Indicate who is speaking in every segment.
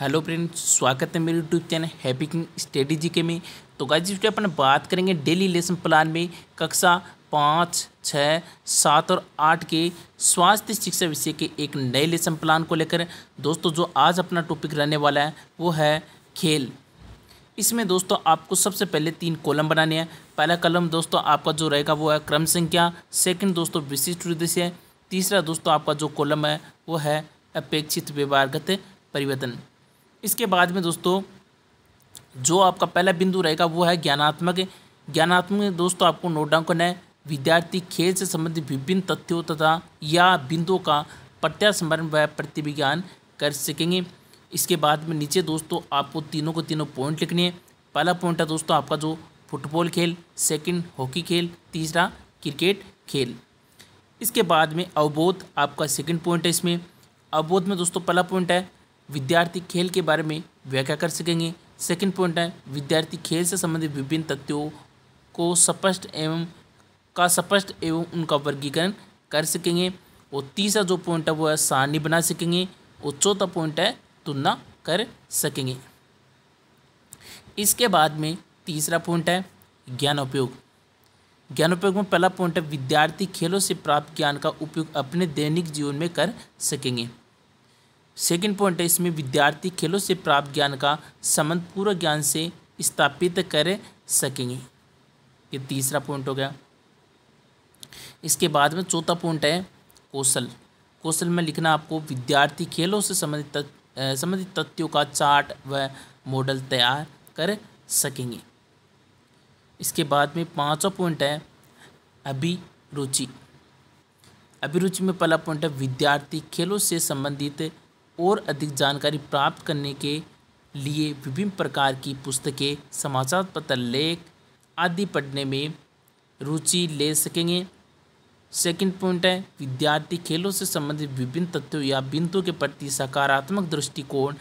Speaker 1: hello friends स्वागत है मेरे YouTube channel happy king strategy के में तो गाइज इसके अपन बात करेंगे डेली लेसन प्लान में कक्षा पाँच छः सात और आठ के स्वास्थ्य शिक्षा विषय के एक नए लेसन प्लान को लेकर दोस्तों जो आज अपना टॉपिक रहने वाला है वो है खेल इसमें दोस्तों आपको सबसे पहले तीन कॉलम बनाने हैं पहला कलम दोस्तों आपका जो रहेगा वो है क्रम संख्या सेकंड दोस्तों विशिष्ट उद्देश्य तीसरा दोस्तों आपका जो कॉलम है वो है अपेक्षित व्यवहारगत परिवर्तन इसके बाद में दोस्तों जो आपका पहला बिंदु रहेगा वो है ज्ञानात्मक ज्ञानात्मक दोस्तों आपको नोट डाउन करना है विद्यार्थी खेल से संबंधित विभिन्न तथ्यों तथा या बिंदुओं का प्रत्यासमरण व प्रतिविज्ञान कर सकेंगे इसके बाद में नीचे दोस्तों आपको तीनों को तीनों पॉइंट लिखने हैं पहला पॉइंट है दोस्तों आपका जो फुटबॉल खेल सेकंड हॉकी खेल तीसरा क्रिकेट खेल इसके बाद में अवबोध आपका सेकंड पॉइंट है इसमें अवबोध में दोस्तों पहला पॉइंट है विद्यार्थी खेल के बारे में व्याख्या कर सकेंगे सेकंड पॉइंट है विद्यार्थी खेल से संबंधित विभिन्न तथ्यों को स्पष्ट एवं का स्पष्ट एवं उनका वर्गीकरण कर सकेंगे और तीसरा जो पॉइंट है वो है सारणी बना सकेंगे और चौथा पॉइंट है तुलना कर सकेंगे इसके बाद में तीसरा पॉइंट है ज्ञान उपयोग ज्ञान उपयोग में पहला पॉइंट है विद्यार्थी खेलों से प्राप्त ज्ञान का उपयोग अपने दैनिक जीवन में कर सकेंगे सेकंड पॉइंट है इसमें विद्यार्थी खेलों से प्राप्त ज्ञान का संबंध पूरा ज्ञान से स्थापित कर सकेंगे ये तीसरा पॉइंट हो गया इसके बाद में चौथा पॉइंट है कौशल कौशल में लिखना आपको विद्यार्थी खेलों से संबंधित संबंधित तथ्यों का चार्ट व मॉडल तैयार कर सकेंगे इसके बाद में पाँचवा पॉइंट है अभिरुचि अभिरुचि में पहला पॉइंट है विद्यार्थी खेलों से संबंधित और अधिक जानकारी प्राप्त करने के लिए विभिन्न प्रकार की पुस्तकें समाचार पत्र लेख आदि पढ़ने में रुचि ले सकेंगे सेकंड पॉइंट है विद्यार्थी खेलों से संबंधित विभिन्न तथ्यों या बिंदुओं के प्रति सकारात्मक दृष्टिकोण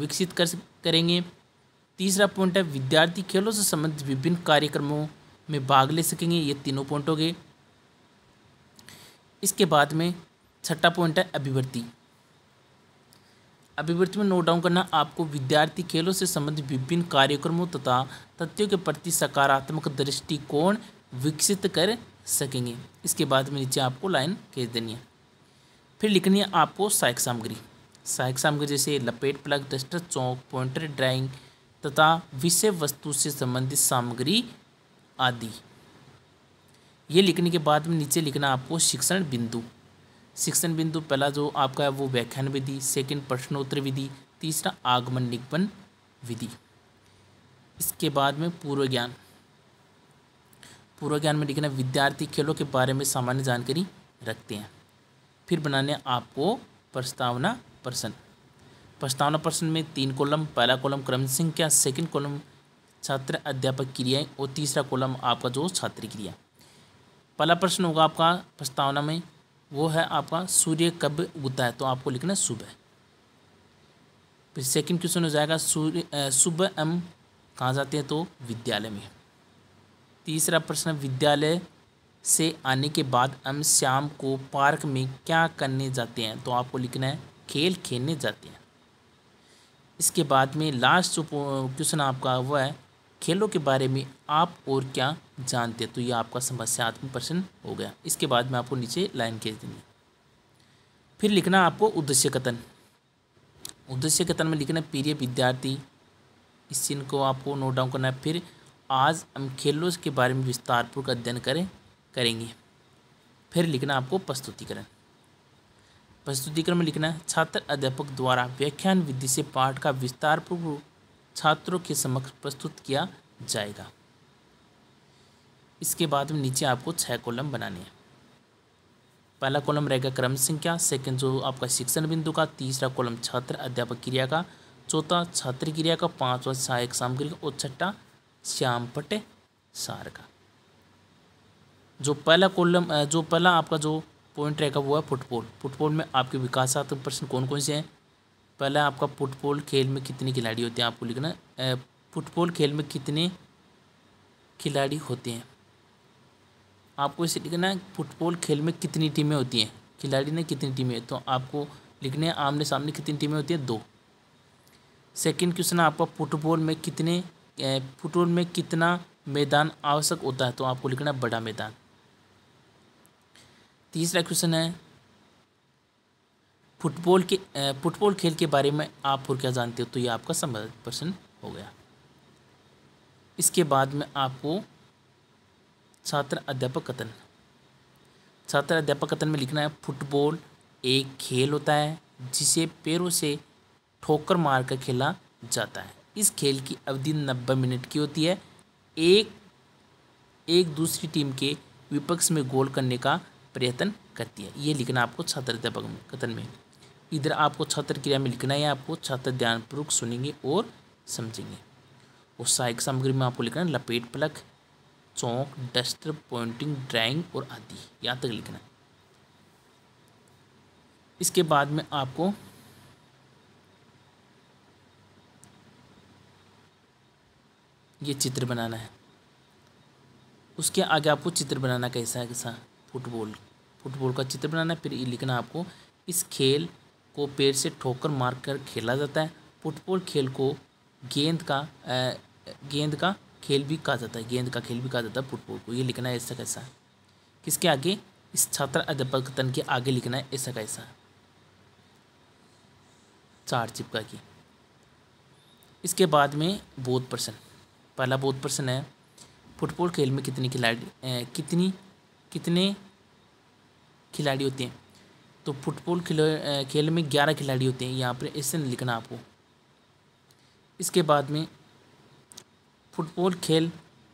Speaker 1: विकसित कर करेंगे तीसरा पॉइंट है विद्यार्थी खेलों से संबंधित विभिन्न कार्यक्रमों में भाग ले सकेंगे ये तीनों पॉइंट हो गए इसके बाद में छठा पॉइंट है अभिवृत्ति अभिवृत्ति में नोट डाउन करना आपको विद्यार्थी खेलों से संबंधित विभिन्न कार्यक्रमों तथा तथ्यों के प्रति सकारात्मक दृष्टिकोण विकसित कर सकेंगे इसके बाद में नीचे आपको लाइन खेच देनी है फिर लिखनी है आपको सहायक सामग्री सहायक सामग्री जैसे लपेट प्लग डस्टर चौक पॉइंटर ड्राइंग तथा विषय वस्तु से संबंधित सामग्री आदि ये लिखने के बाद में नीचे लिखना आपको शिक्षण बिंदु शिक्षण बिंदु पहला जो आपका है वो व्याख्यान विधि सेकंड प्रश्नोत्तर विधि तीसरा आगमन निगमन विधि इसके बाद में पूर्व ज्ञान पूर्व ज्ञान में लिखना विद्यार्थी खेलों के बारे में सामान्य जानकारी रखते हैं फिर बनाने आपको प्रस्तावना प्रश्न प्रस्तावना प्रश्न में तीन कॉलम पहला कॉलम क्रम संख्या सेकंड कॉलम छात्र अध्यापक क्रियाएँ और तीसरा कॉलम आपका जो छात्र क्रिया पहला प्रश्न होगा आपका प्रस्तावना में वो है आपका सूर्य कब उगता है तो आपको लिखना है सुबह फिर सेकंड क्वेश्चन हो जाएगा सूर्य सुबह हम कहाँ जाते हैं तो विद्यालय में तीसरा प्रश्न विद्यालय से आने के बाद हम शाम को पार्क में क्या करने जाते हैं तो आपको लिखना है खेल खेलने जाते हैं इसके बाद में लास्ट क्वेश्चन आपका वह है खेलों के बारे में आप और क्या जानते तो ये आपका समस्यात्मक प्रश्न हो गया इसके बाद में आपको नीचे लाइन खींच देंगे फिर लिखना आपको उद्देश्य कथन उद्देश्य कथन में लिखना प्रिय विद्यार्थी इस चीन को आपको नोट डाउन करना है फिर आज हम खेलों के बारे में विस्तारपूर्वक अध्ययन करें करेंगे फिर लिखना आपको प्रस्तुतिकरण प्रस्तुतिकरण में लिखना है छात्र अध्यापक द्वारा व्याख्यान विधि से पाठ का विस्तारपूर्वक छात्रों के समक्ष प्रस्तुत किया जाएगा इसके बाद में नीचे आपको छः कॉलम बनाने हैं पहला कॉलम रहेगा क्रम संख्या सेकंड जो आपका शिक्षण बिंदु का तीसरा कॉलम छात्र अध्यापक क्रिया का चौथा छात्र क्रिया का पाँचवा सहायक सामग्री का और छठा श्याम पट सार का जो पहला कॉलम जो पहला आपका जो पॉइंट रहेगा वो है फुटबॉल फुटबॉल में आपके विकासात्मक प्रश्न कौन कौन से हैं पहला आपका फुटबॉल खेल में कितने खिलाड़ी होते हैं आपको लिखना फुटबॉल खेल में कितने खिलाड़ी होते हैं आपको इसे लिखना है फुटबॉल खेल में कितनी टीमें होती हैं खिलाड़ी ने कितनी टीमें तो आपको लिखने हैं आमने सामने कितनी टीमें होती हैं दो सेकंड क्वेश्चन है आपका फुटबॉल में कितने फुटबॉल में कितना मैदान आवश्यक होता है तो आपको लिखना है बड़ा मैदान तीसरा क्वेश्चन है फुटबॉल के फुटबॉल खेल के बारे में आप और क्या जानते हो तो ये आपका संबंधित प्रश्न हो गया इसके बाद में आपको छात्र अध्यापक कथन छात्र अध्यापक कथन में लिखना है फुटबॉल एक खेल होता है जिसे पैरों से ठोकर मारकर खेला जाता है इस खेल की अवधि नब्बे मिनट की होती है एक एक दूसरी टीम के विपक्ष में गोल करने का प्रयत्न करती है ये लिखना आपको छात्र अध्यापक कथन में इधर आपको छात्र क्रिया में लिखना है आपको छात्र ध्यानपूर्वक सुनेंगे और समझेंगे और सहायक सामग्री में आपको लिखना है लपेट पलक चौक डस्टर पॉइंटिंग ड्राइंग और आदि यहाँ तक लिखना है इसके बाद में आपको ये चित्र बनाना है उसके आगे आपको चित्र बनाना कैसा है कैसा फुटबॉल फुटबॉल का चित्र बनाना है फिर ये लिखना आपको इस खेल को पेड़ से ठोकर मारकर खेला जाता है फुटबॉल खेल को गेंद का गेंद का खेल भी कहा जाता है गेंद का खेल भी कहा जाता है फुटबॉल को ये लिखना है ऐसा कैसा किसके आगे इस छात्र तन के आगे लिखना है ऐसा कैसा चार चिपका की इसके बाद में बोध प्रश्न पहला बोध प्रश्न है फुटबॉल खेल में कितने खिलाड़ी कितनी कितने खिलाड़ी होते हैं तो फुटबॉल खेल में ग्यारह खिलाड़ी होते हैं यहाँ पर ऐसे लिखना आपको इसके बाद में फुटबॉल खेल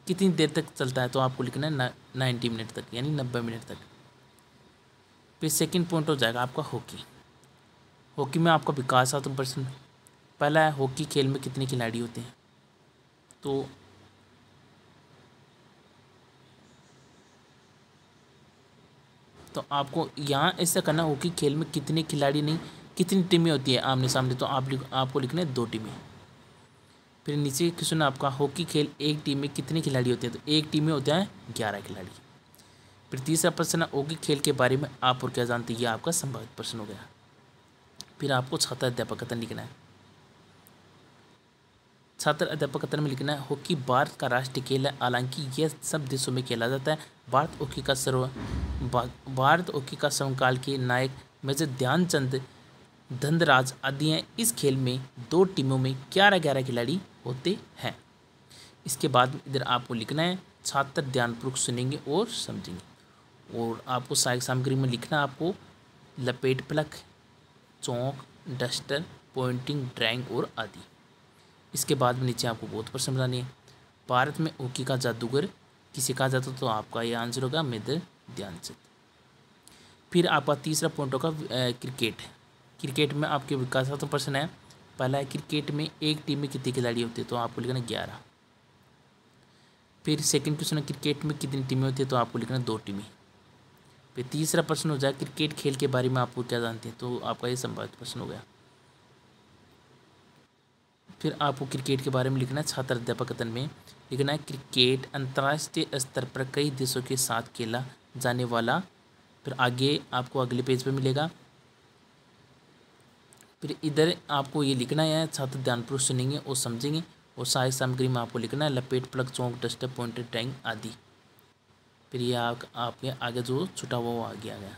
Speaker 1: कितनी देर तक चलता है तो आपको लिखना है नाइन्टी मिनट तक यानी नब्बे मिनट तक फिर सेकंड पॉइंट हो जाएगा आपका हॉकी हॉकी में आपका विकास तो प्रश्न पहला है हॉकी खेल में कितने खिलाड़ी होते हैं तो तो आपको यहाँ ऐसा करना हॉकी खेल में कितने खिलाड़ी नहीं कितनी टीमें होती है आमने सामने तो आप लिख, आपको लिखना है दो टीमें फिर नीचे क्वेश्चन आपका हॉकी खेल एक टीम में कितने खिलाड़ी होते हैं तो एक टीम में होते हैं ग्यारह खिलाड़ी फिर तीसरा प्रश्न है हॉकी खेल के बारे में आप और क्या जानते हैं यह आपका संभावित प्रश्न हो गया फिर आपको छात्र अध्यापक कथन लिखना है छात्र अध्यापक कथन में लिखना है हॉकी भारत का राष्ट्रीय खेल है हालांकि यह सब देशों में खेला जाता है भारत हॉकी का सर्व भारत हॉकी का समकाल के नायक मेजर ध्यानचंद धनराज आदि हैं इस खेल में दो टीमों में ग्यारह ग्यारह खिलाड़ी होते हैं इसके बाद इधर आपको लिखना है छात्र ध्यानपूर्वक सुनेंगे और समझेंगे और आपको सहायक सामग्री में लिखना आपको लपेट प्लक चौंक डस्टर पॉइंटिंग ड्राइंग और आदि इसके बाद में नीचे आपको बहुत पर समझानी है भारत में ओकी का जादूगर किसे कहा जाता तो आपका ये आंसर होगा मेदर ध्यानचंद फिर आपका तीसरा पॉइंट होगा क्रिकेट क्रिकेट में आपके विकासात्मक प्रश्न है पहला है क्रिकेट में एक टीम में कितने खिलाड़ी होते हैं तो आपको लिखना ग्यारह फिर सेकंड क्वेश्चन है क्रिकेट में कितनी टीमें होती है तो आपको लिखना दो टीमें फिर तीसरा प्रश्न हो जाए क्रिकेट खेल के बारे में आपको क्या जानते हैं तो आपका ये संभावित प्रश्न हो गया फिर आपको क्रिकेट के बारे में लिखना है छात्र अध्यापक कथन में लिखना है क्रिकेट अंतर्राष्ट्रीय स्तर पर कई देशों के साथ खेला जाने वाला फिर आगे आपको अगले पेज पर मिलेगा फिर इधर आपको ये लिखना है छात्र ध्यानपूर्वक सुनेंगे और समझेंगे और सहायक सामग्री में आपको लिखना है लपेट प्लग चौंक डस्टर पॉइंटेड टैंक आदि फिर ये आप, आपके आगे जो छुटा हुआ वो आगे आ गया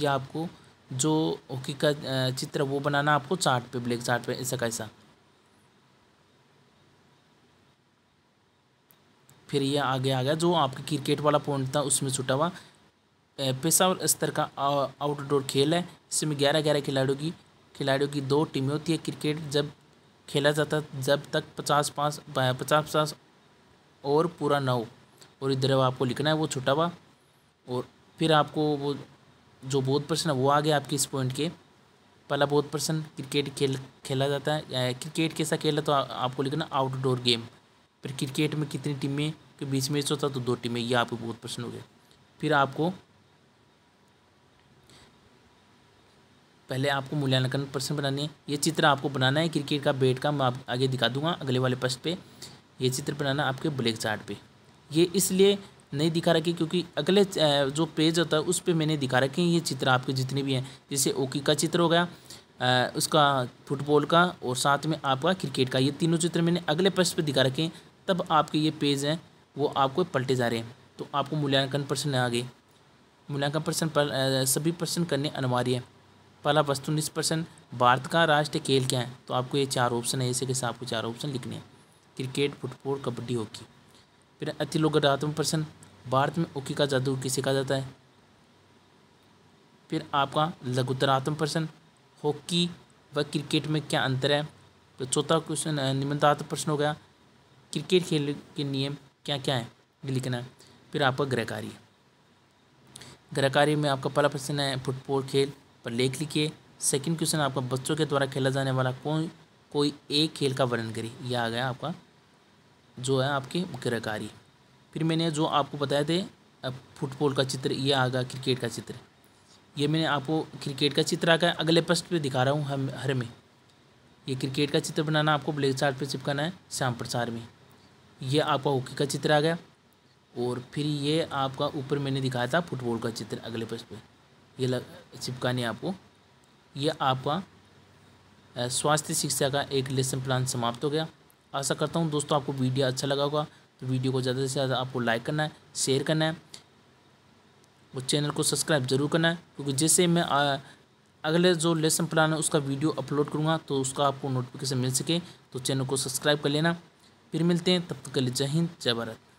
Speaker 1: ये आपको जो ओके का चित्र वो बनाना आपको चार्ट पे ब्लैक चार्ट पे ऐसा कैसा फिर ये आगे आ गया जो आपका क्रिकेट वाला पॉइंट था उसमें छुटा हुआ पेशावर स्तर का आउटडोर खेल है इसमें ग्यारह ग्यारह खिलाड़ियों की खिलाड़ियों की दो टीमें होती है क्रिकेट जब खेला जाता जब तक पचास पास पचास पचास और पूरा नौ और इधर आपको लिखना है वो छुटा हुआ और फिर आपको वो जो बहुत प्रश्न है वो आ गया आपके इस पॉइंट के पहला बहुत प्रश्न क्रिकेट खेल खेला जाता है क्रिकेट कैसा खेल है तो आ, आपको लिखना आउटडोर गेम फिर क्रिकेट में कितनी टीमें के बीच मैच होता है तो दो टीमें ये आपको बहुत प्रश्न हो गए फिर आपको पहले आपको मूल्यांकन प्रश्न बनाने ये चित्र आपको बनाना है क्रिकेट का बेट का मैं आप आगे दिखा दूंगा अगले वाले पश्च पे ये चित्र बनाना आपके ब्लैक चार्ट पे ये इसलिए नहीं दिखा रखे क्योंकि अगले जो पेज होता है उस पर मैंने दिखा रखे हैं ये चित्र आपके जितने भी हैं जैसे ओकी का चित्र हो गया उसका फुटबॉल का और साथ में आपका क्रिकेट का ये तीनों चित्र मैंने अगले पश्च पर दिखा रखे हैं तब आपके ये पेज हैं वो आपको पलटे जा रहे हैं तो आपको मूल्यांकन प्रश्न आ गए मूल्यांकन प्रश्न पर सभी प्रश्न करने अनिवार्य है पहला वस्तुनिष्ठ प्रश्न भारत का राष्ट्रीय खेल क्या है तो आपको ये चार ऑप्शन है ऐसे के साथ आपको चार ऑप्शन लिखने हैं क्रिकेट फुटबॉल कबड्डी हॉकी फिर अति अतिलोकतात्मक प्रश्न भारत में हॉकी का जादू किसे कहा जाता है फिर आपका लघुतरात्मक प्रश्न हॉकी व क्रिकेट में क्या अंतर है तो चौथा क्वेश्चन निम्नतात्मक प्रश्न हो गया क्रिकेट खेल के नियम क्या क्या है ये लिखना है फिर आपका गृह कार्य गृह कार्य में आपका पहला प्रश्न है फुटबॉल खेल पर लेख लिखिए सेकंड क्वेश्चन आपका बच्चों के द्वारा खेला जाने वाला कोई कोई एक खेल का वर्णन करिए यह आ गया आपका जो है आपके गृह कार्य फिर मैंने जो आपको बताए थे फुटबॉल का चित्र यह आ गया क्रिकेट का चित्र ये मैंने आपको क्रिकेट का चित्र आ गया अगले प्रश्न पर दिखा रहा हूँ हर में ये क्रिकेट का चित्र बनाना आपको ब्लैक चार्ट पे चिपकाना है श्याम प्रसार में ये आपका हॉकी का चित्र आ गया और फिर ये आपका ऊपर मैंने दिखाया था फुटबॉल का चित्र अगले पेज पे ये लग चिपकाने आपको ये आपका स्वास्थ्य शिक्षा का एक लेसन प्लान समाप्त हो गया आशा करता हूँ दोस्तों आपको वीडियो अच्छा लगा होगा तो वीडियो को ज़्यादा से ज़्यादा आपको लाइक करना है शेयर करना है और चैनल को सब्सक्राइब जरूर करना है क्योंकि जैसे मैं आ, अगले जो लेसन प्लान है उसका वीडियो अपलोड करूँगा तो उसका आपको नोटिफिकेशन मिल सके तो चैनल को सब्सक्राइब कर लेना फिर मिलते हैं तब तक के लिए जय हिंद जय भारत